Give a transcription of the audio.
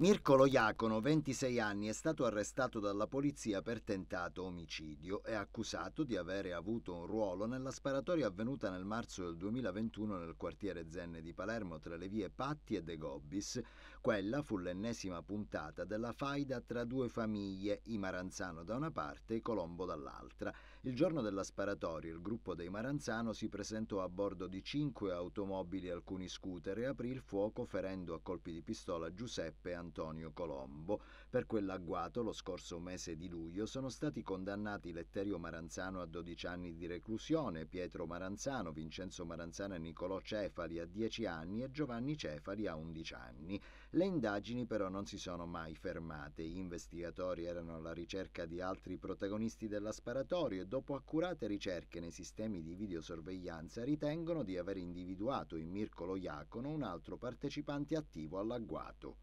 Mirko Loiacono, 26 anni, è stato arrestato dalla polizia per tentato omicidio e accusato di avere avuto un ruolo nella sparatoria avvenuta nel marzo del 2021 nel quartiere Zenne di Palermo tra le vie Patti e De Gobbis. Quella fu l'ennesima puntata della faida tra due famiglie, i Maranzano da una parte e Colombo dall'altra. Il giorno della sparatoria il gruppo dei Maranzano si presentò a bordo di cinque automobili e alcuni scooter e aprì il fuoco ferendo a colpi di pistola Giuseppe Antonio Antonio Colombo. Per quell'agguato lo scorso mese di luglio sono stati condannati Letterio Maranzano a 12 anni di reclusione, Pietro Maranzano, Vincenzo Maranzano e Nicolò Cefali a 10 anni e Giovanni Cefali a 11 anni. Le indagini però non si sono mai fermate. Gli investigatori erano alla ricerca di altri protagonisti della sparatoria e dopo accurate ricerche nei sistemi di videosorveglianza ritengono di aver individuato in Mircolo Iacono un altro partecipante attivo all'agguato.